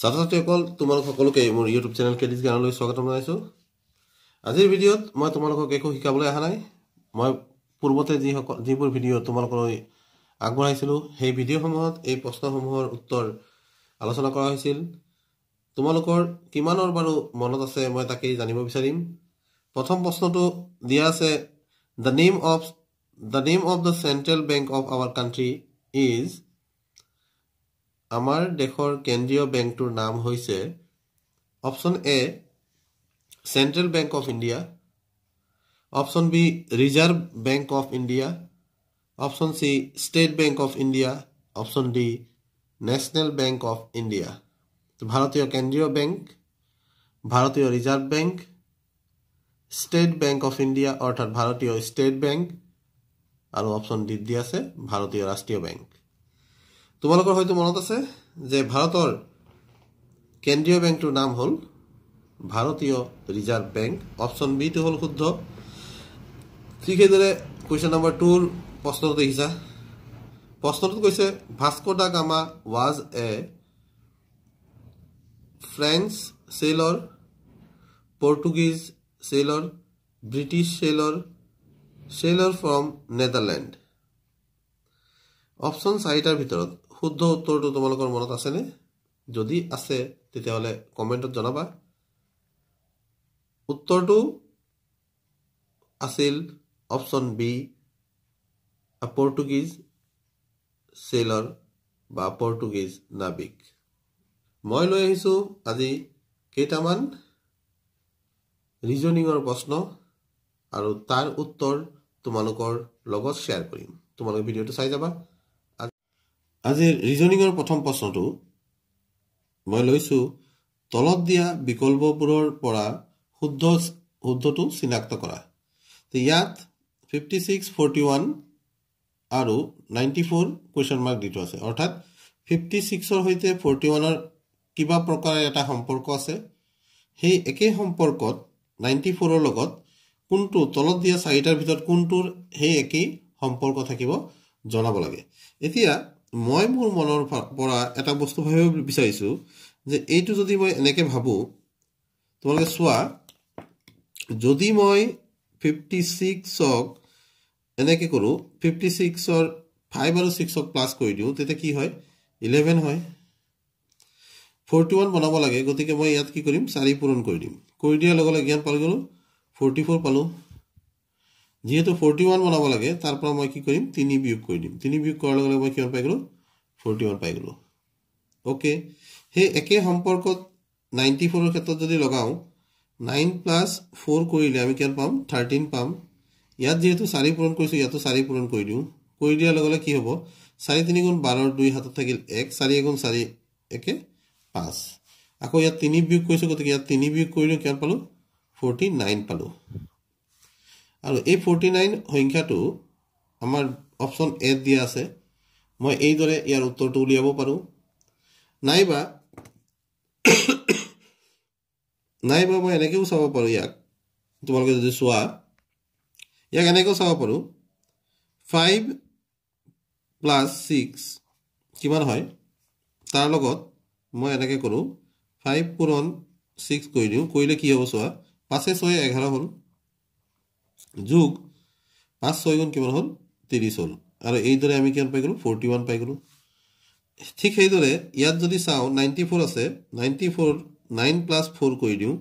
ছাত্ৰ ছাত্ৰীসকল তোমালোক সকলোকে মোৰ ইউটিউব চেনেল কেডিজ গানলৈ স্বাগতম জনাইছোঁ আজিৰ ভিডিঅ'ত মই তোমালোকক একো শিকাবলৈ অহা নাই মই পূৰ্বতে যিসকল যিবোৰ ভিডিঅ' তোমালোকলৈ আগবঢ়াইছিলোঁ সেই ভিডিঅ'সমূহত এই প্ৰশ্নসমূহৰ উত্তৰ আলোচনা কৰা হৈছিল তোমালোকৰ কিমানৰ বাৰু মনত আছে মই তাকেই জানিব বিচাৰিম প্ৰথম প্ৰশ্নটো দিয়া আছে the name of the name of the central bank of our country is আমাৰ দেশৰ কেন্দ্ৰীয় বেংকটোৰ নাম হৈছে option A central bank of India option B reserve bank of India option C state bank of India option D national bank of India ভাৰতীয় কেন্দ্ৰীয় bank ভাৰতীয় reserve bank state bank bank of India অর্থাৎ ভারতীয় state bank আর option D দি আছে ভাৰতীয় ৰাষ্ট্ৰীয় বেংক তোমালোকৰ হয়তো মনত আছে যে ভাৰতৰ কেন্দ্ৰীয় বেংকটোৰ নাম হ'ল ভাৰতীয় ৰিজাৰ্ভ বেংক অপশ্যন বিটো হ'ল শুদ্ধ ঠিক সেইদৰে কুৱেশ্যন নম্বৰ টুৰ প্ৰশ্নটো দেখিছা প্ৰশ্নটোত কৈছে Vasco da Gama was a French sailor Portuguese sailor British sailor sailor from Netherland option চাৰিটাৰ ভিতৰত শুদ্ধ উত্তৰটো তোমালোকৰ মনত আছেনে যদি আছে তেতিয়াহ'লে কমেণ্টত জনাবা উত্তৰটো আছিল অপশ্যন বি পৰ্তুগীজ চেইলৰ বা পৰ্তুগীজ নাবিক মই লৈ আহিছোঁ আজি কেইটামান ৰিজনিঙৰ প্ৰশ্ন আৰু তাৰ উত্তৰ তোমালোকৰ লগত শ্বেয়াৰ কৰিম তোমালোকে ভিডিঅ'টো চাই যাবা আজিৰ ৰিজনিঙৰ প্ৰথম প্ৰশ্নটো মই লৈছোঁ তলত দিয়া বিকল্পবোৰৰ পৰা শুদ্ধ শুদ্ধটো চিনাক্ত কৰা ইয়াত ফিফটি ছিক্স ফৰ্টি ওৱান আৰু নাইণ্টি ফ'ৰ কুৱেশ্যন মাৰ্ক দি দিটো আছে অৰ্থাৎ ফিফটি ছিক্সৰ সৈতে ফৰ্টি ওৱানৰ কিবা প্ৰকাৰে এটা সম্পৰ্ক আছে সেই একেই সম্পৰ্কত নাইণ্টি ফ'ৰৰ লগত কোনটো তলত দিয়া চাৰিটাৰ ভিতৰত কোনটোৰ সেই একেই সম্পৰ্ক থাকিব জনাব লাগে এতিয়া মই মোৰ মনৰ পৰা এটা বস্তু ভাবিব বিচাৰিছোঁ যে এইটো যদি মই এনেকৈ ভাবোঁ তোমালোকে চোৱা যদি মই ফিফটি ছিক্সক এনেকৈ কৰোঁ ফিফটি ছিক্সৰ ফাইভ আৰু ছিক্সক প্লাছ কৰি দিওঁ তেতিয়া কি হয় ইলেভেন হয় ফৰ্টি ওৱান বনাব লাগে গতিকে মই ইয়াত কি কৰিম চাৰি পূৰণ কৰি দিম কৰি দিয়াৰ লগে লগে ইয়াত পালোঁ গ'লোঁ ফৰ্টি ফ'ৰ পালোঁ যিহেতু ফৰ্টি ওৱান বনাব লাগে তাৰ পৰা মই কি কৰিম তিনি বিয়োগ কৰি দিম তিনি বিয়োগ কৰাৰ লগে লগে মই কিমান পাই গ'লোঁ ফৰ্টি ওৱান পাই গ'লোঁ অ'কে সেই একে সম্পৰ্কত নাইণ্টি ফ'ৰৰ ক্ষেত্ৰত যদি লগাওঁ নাইন প্লাছ ফ'ৰ কৰিলে আমি কিমান পাম থাৰ্টিন পাম ইয়াত যিহেতু চাৰি পূৰণ কৰিছোঁ ইয়াতো চাৰি পূৰণ কৰি দিওঁ কৰি দিয়াৰ লগে লগে কি হ'ব চাৰি তিনি গুণ বাৰৰ দুই হাতত থাকিল এক চাৰি এগুণ চাৰি একে পাঁচ আকৌ ইয়াত তিনি বিয়োগ কৰিছোঁ গতিকে ইয়াত তিনি বিয়োগ কৰিলোঁ কিমান পালোঁ ফৰ্টি নাইন পালোঁ আৰু এই ফৰ্টি নাইন সংখ্যাটো আমাৰ অপশ্যন এ দিয়া আছে মই এইদৰে ইয়াৰ উত্তৰটো উলিয়াব পাৰোঁ নাইবা নাইবা মই এনেকৈও চাব পাৰোঁ ইয়াক তোমালোকে যদি চোৱা ইয়াক এনেকেও চাব পাৰোঁ ফাইভ প্লাছ ছিক্স কিমান হয় তাৰ লগত মই এনেকৈ কৰোঁ ফাইভ পূৰণ ছিক্স কৰি দিওঁ কৰিলে কি হ'ব চোৱা পাঁচে ছয়ে এঘাৰ হ'ল যোগ পাঁচ ছয়গুণ কিমান হ'ল ত্ৰিছ হ'ল আৰু এইদৰে আমি কিমান পাই গ'লোঁ ফৰ্টি ওৱান পাই গ'লোঁ ঠিক সেইদৰে ইয়াত যদি চাওঁ নাইণ্টি ফ'ৰ আছে ninety four nine plus four কৰি দিওঁ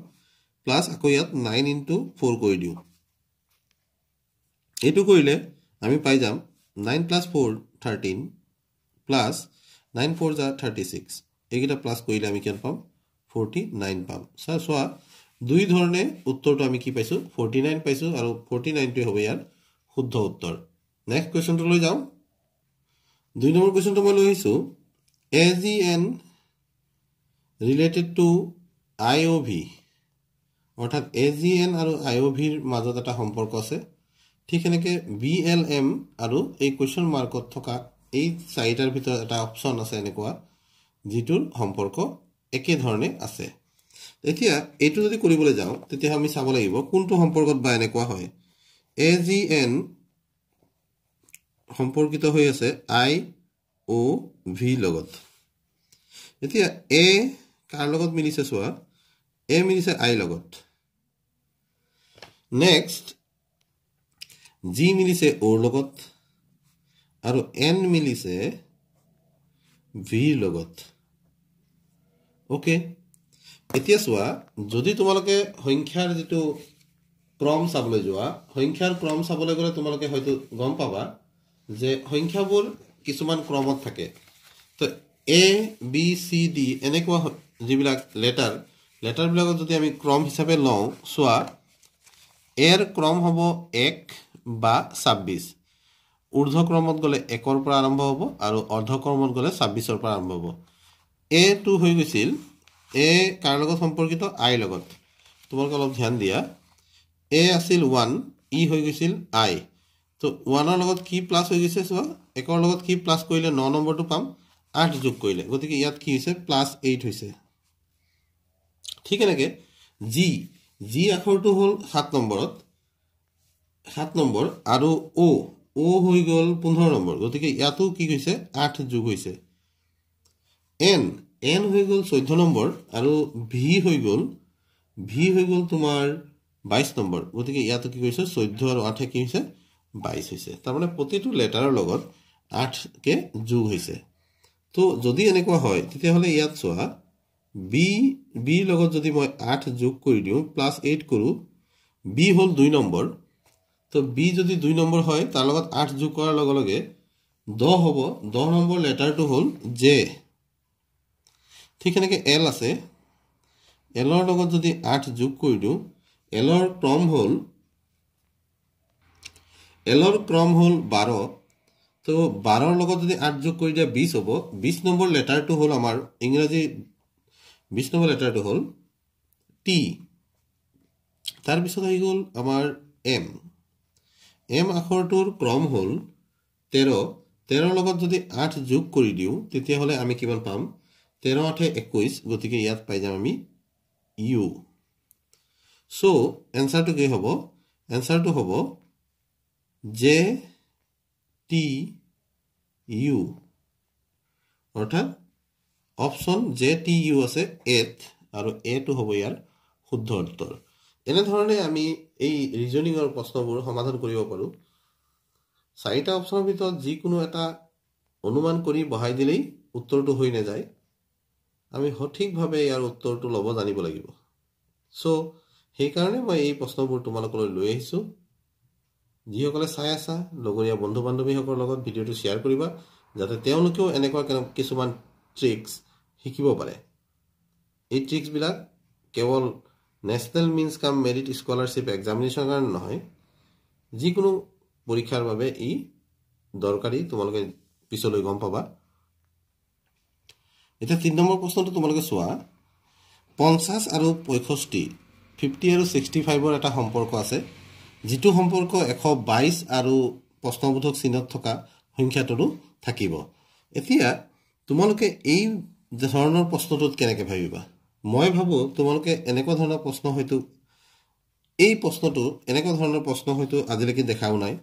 প্লাছ আকৌ ইয়াত নাইন ইণ্টু ফ'ৰ কৰি দিওঁ এইটো কৰিলে আমি পাই যাম nine plus four thirteen plus nine four যা থাৰ্টি ছিক্স এইকেইটা প্লাছ কৰিলে আমি কিমান পাম ফৰ্টি নাইন পাম চা চোৱা দুই ধৰণে উত্তৰটো আমি কি পাইছোঁ ফৰ্টি নাইন পাইছোঁ আৰু ফৰ্টি নাইনটোৱে হ'ব ইয়াৰ শুদ্ধ উত্তৰ নেক্সট কুৱেশ্যনটোলৈ যাওঁ দুই নম্বৰ কুৱেশ্যনটো মই লৈ আহিছোঁ A G N related to I O' V অৰ্থাৎ এ জি এন আৰু আই অ' ভিৰ মাজত এটা সম্পৰ্ক আছে ঠিক সেনেকৈ বি এল এম আৰু এই কুৱেশ্যন মাৰ্কত থকা এই চাৰিটাৰ ভিতৰত এটা অপশ্যন আছে এনেকুৱা যিটোৰ সম্পৰ্ক একেধৰণে আছে এতিয়া এইটো যদি কৰিবলৈ যাওঁ তেতিয়া আমি চাব লাগিব কোনটো সম্পৰ্কত বা এনেকুৱা হয় এ জি এন সম্পৰ্কিত হৈ আছে আই অ' ভি লগত এতিয়া এ কাৰ লগত মিলিছে চোৱা এ মিলিছে আই লগত নেক্সট জি মিলিছে অ'ৰ লগত আৰু এন মিলিছে ভিৰ লগত অ'কে এতিয়া চোৱা যদি তোমালোকে সংখ্যাৰ যিটো ক্ৰম চাবলৈ যোৱা সংখ্যাৰ ক্ৰম চাবলৈ গ'লে তোমালোকে হয়তো গম পাবা যে সংখ্যাবোৰ কিছুমান ক্ৰমত থাকে তো এ বি চি ডি এনেকুৱা যিবিলাক লেটাৰ লেটাৰবিলাকত যদি আমি ক্ৰম হিচাপে লওঁ চোৱা এৰ ক্ৰম হ'ব এক বা ছাব্বিছ ঊৰ্ধক্ৰমত গ'লে একৰ পৰা আৰম্ভ হ'ব আৰু অৰ্ধক্ৰমত গ'লে ছাব্বিছৰ পৰা আৰম্ভ হ'ব এটো হৈ গৈছিল এ কাৰ লগত সম্পৰ্কিত আই লগত তোমালোকে অলপ ধ্যান দিয়া এ আছিল ওৱান ই e হৈ গৈছিল আই তো ওৱানৰ লগত কি প্লাছ হৈ গৈছে চোৱা একৰ লগত কি প্লাছ কৰিলে ন নম্বৰটো পাম আঠ যোগ কৰিলে গতিকে ইয়াত কি হৈছে প্লাছ এইট হৈছে ঠিক এনেকৈ জি জি আখৰটো হ'ল সাত নম্বৰত সাত নম্বৰ আৰু অ' অ' হৈ গ'ল পোন্ধৰ নম্বৰ গতিকে ইয়াতো কি হৈছে আঠ যোগ হৈছে এন এন হৈ গ'ল চৈধ্য নম্বৰ আৰু ভি হৈ গ'ল ভি হৈ গ'ল তোমাৰ বাইছ নম্বৰ গতিকে ইয়াতো কি কৰিছে চৈধ্য আৰু আঠে কি হৈছে বাইছ হৈছে তাৰমানে প্ৰতিটো লেটাৰৰ লগত আঠকে যোগ হৈছে তো যদি এনেকুৱা হয় তেতিয়াহ'লে ইয়াত চোৱা বি বিৰ লগত যদি মই আঠ যোগ কৰি দিওঁ প্লাছ এইট কৰোঁ বি হ'ল দুই নম্বৰ তো বি যদি দুই নম্বৰ হয় তাৰ লগত আঠ যোগ কৰাৰ লগে লগে দহ হ'ব দহ নম্বৰ লেটাৰটো হ'ল জে ঠিক সেনেকৈ এল আছে এলৰ লগত যদি আঠ যোগ কৰি দিওঁ এলৰ ক্ৰম হ'ল এলৰ ক্ৰম হ'ল বাৰ তো বাৰৰ লগত যদি আঠ যোগ কৰি দিয়া বিছ হ'ব বিছ নম্বৰ লেটাৰটো হ'ল আমাৰ ইংৰাজী বিছ নম্বৰ লেটাৰটো হ'ল টি তাৰপিছত আহি গ'ল আমাৰ এম এম আখৰটোৰ ক্ৰম হ'ল তেৰ তেৰৰ লগত যদি আঠ যোগ কৰি দিওঁ তেতিয়াহ'লে আমি কিমান পাম তেৰ আঠে একৈছ গতিকে ইয়াত পাই যাম আমি ইউ চ' এনচাৰটো কি হ'ব এনচাৰটো হ'ব জে টি ইউ অৰ্থাৎ অপশ্যন জে টি ইউ আছে এত আৰু এটো হ'ব ইয়াৰ শুদ্ধ উত্তৰ এনেধৰণে আমি এই ৰিজনিঙৰ প্ৰশ্নবোৰ সমাধান কৰিব পাৰোঁ চাৰিটা অপশ্যনৰ ভিতৰত যিকোনো এটা অনুমান কৰি বহাই দিলেই উত্তৰটো হৈ নাযায় আমি সঠিকভাৱে ইয়াৰ উত্তৰটো ল'ব জানিব লাগিব চ' সেইকাৰণে মই এই প্ৰশ্নবোৰ তোমালোকলৈ লৈ আহিছোঁ যিসকলে চাই আছা লগৰীয়া বন্ধু বান্ধৱীসকলৰ লগত ভিডিঅ'টো শ্বেয়াৰ কৰিবা যাতে তেওঁলোকেও এনেকুৱা কিছুমান ট্ৰিক্স শিকিব পাৰে এই ট্ৰিক্সবিলাক কেৱল national means cum merit scholarship এক্সামিনেশ্যনৰ কাৰণে নহয় যিকোনো পৰীক্ষাৰ বাবে ই দৰকাৰী তোমালোকে পিছলৈ গম পাবা এতিয়া তিনি নম্বৰ প্ৰশ্নটো তোমালোকে চোৱা পঞ্চাছ আৰু পঁয়ষষ্ঠি ফিফটি আৰু ছিক্সটি ফাইভৰ এটা সম্পৰ্ক আছে যিটো সম্পৰ্ক এশ বাইছ আৰু প্ৰশ্নবোধক চিহ্নত থকা সংখ্যাটোৰো থাকিব এতিয়া তোমালোকে এই ধৰণৰ প্ৰশ্নটোত কেনেকৈ ভাবিবা মই ভাবোঁ তোমালোকে এনেকুৱা ধৰণৰ প্ৰশ্ন হয়তো এই প্ৰশ্নটো এনেকুৱা ধৰণৰ প্ৰশ্ন হয়তো আজিলৈকে দেখাও নাই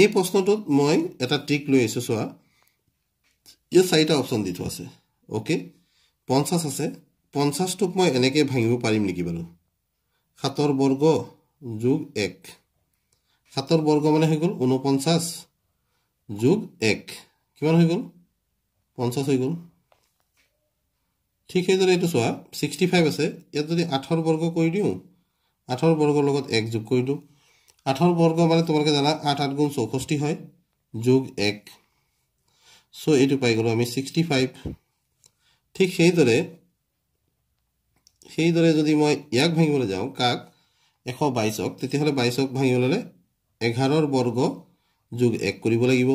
এই প্ৰশ্নটোত মই এটা ট্ৰিক লৈ আহিছোঁ চোৱা ইয়াত চাৰিটা অপশ্যন দি থোৱা আছে অ'কে পঞ্চাছ আছে পঞ্চাছটোক মই এনেকৈ ভাঙিব পাৰিম নেকি বাৰু সাতৰ বৰ্গ যোগ এক সাতৰ বৰ্গ মানে হৈ গ'ল ঊনপঞ্চাছ যোগ এক কিমান হৈ গ'ল পঞ্চাছ হৈ গ'ল ঠিক সেইদৰে এইটো চোৱা ছিক্সটি ফাইভ আছে ইয়াত যদি আঠৰ বৰ্গ কৰি দিওঁ আঠৰ বৰ্গৰ লগত এক যোগ কৰি দিওঁ আঠৰ বৰ্গ মানে তোমালোকে জানা আঠ আঠ গুণ চৌষষ্ঠি হয় যোগ এক চ' এইটো পাই গ'লোঁ আমি ছিক্সটি ফাইভ ঠিক সেইদৰে সেইদৰে যদি মই ইয়াক ভাঙিবলৈ যাওঁ কাক এশ বাইছক তেতিয়াহ'লে বাইছক ভাঙিবলৈ এঘাৰৰ বৰ্গ যোগ এক কৰিব লাগিব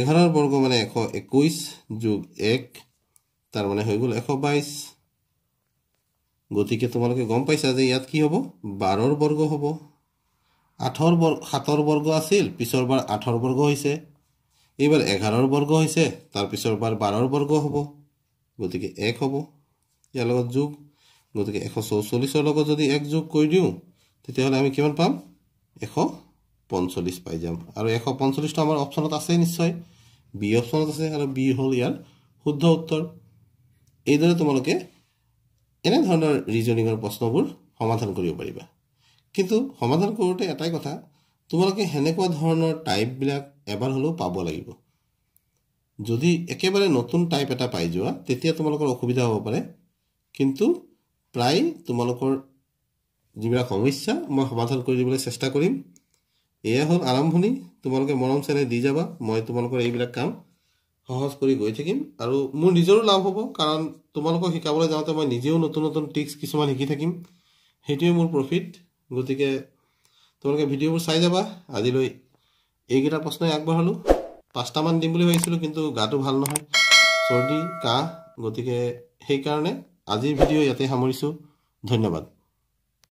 এঘাৰৰ বৰ্গ মানে এশ একৈছ যোগ এক তাৰমানে হৈ গ'ল এশ বাইছ গতিকে তোমালোকে গম পাইছা যে ইয়াত কি হ'ব বাৰৰ বৰ্গ হ'ব আঠৰ বৰ সাতৰ বৰ্গ আছিল পিছৰ বাৰ আঠৰ বৰ্গ হৈছে এইবাৰ এঘাৰৰ বৰ্গ হৈছে তাৰপিছৰ বাৰ বাৰৰ বৰ্গ হ'ব গতিকে এক হ'ব ইয়াৰ লগত যোগ গতিকে এশ চৌচল্লিছৰ লগত যদি এক যোগ কৰি দিওঁ তেতিয়াহ'লে আমি কিমান পাম এশ পঞ্চল্লিছ পাই যাম আৰু এশ পঞ্চল্লিছটো আমাৰ অপশ্যনত আছেই নিশ্চয় বি অপশ্যনত আছে আৰু বি হ'ল ইয়াৰ শুদ্ধ উত্তৰ এইদৰে তোমালোকে এনেধৰণৰ ৰিজনিঙৰ প্ৰশ্নবোৰ সমাধান কৰিব পাৰিবা কিন্তু সমাধান কৰোঁতে এটাই কথা তোমালোকে সেনেকুৱা ধৰণৰ টাইপবিলাক এবাৰ হ'লেও পাব লাগিব যদি একেবাৰে নতুন টাইপ এটা পাই যোৱা তেতিয়া তোমালোকৰ অসুবিধা হ'ব পাৰে কিন্তু প্ৰায় তোমালোকৰ যিবিলাক সমস্যা মই সমাধান কৰি দিবলৈ চেষ্টা কৰিম এয়া হ'ল আৰম্ভণি তোমালোকে মৰম চেনেহ দি যাবা মই তোমালোকৰ এইবিলাক কাম সহজ কৰি গৈ থাকিম আৰু মোৰ নিজৰো লাভ হ'ব কাৰণ তোমালোকক শিকাবলৈ যাওঁতে মই নিজেও নতুন নতুন টিক্স কিছুমান শিকি থাকিম সেইটোৱে মোৰ প্ৰফিট গতিকে তোমালোকে ভিডিঅ'বোৰ চাই যাবা আজিলৈ এইকেইটা প্ৰশ্নই আগবঢ়ালোঁ পাঁচটামান দিম বুলি ভাবিছিলোঁ কিন্তু গাটো ভাল নহয় চৰ্দি কাহ গতিকে সেইকাৰণে আজিৰ ভিডিঅ' ইয়াতে সামৰিছোঁ ধন্যবাদ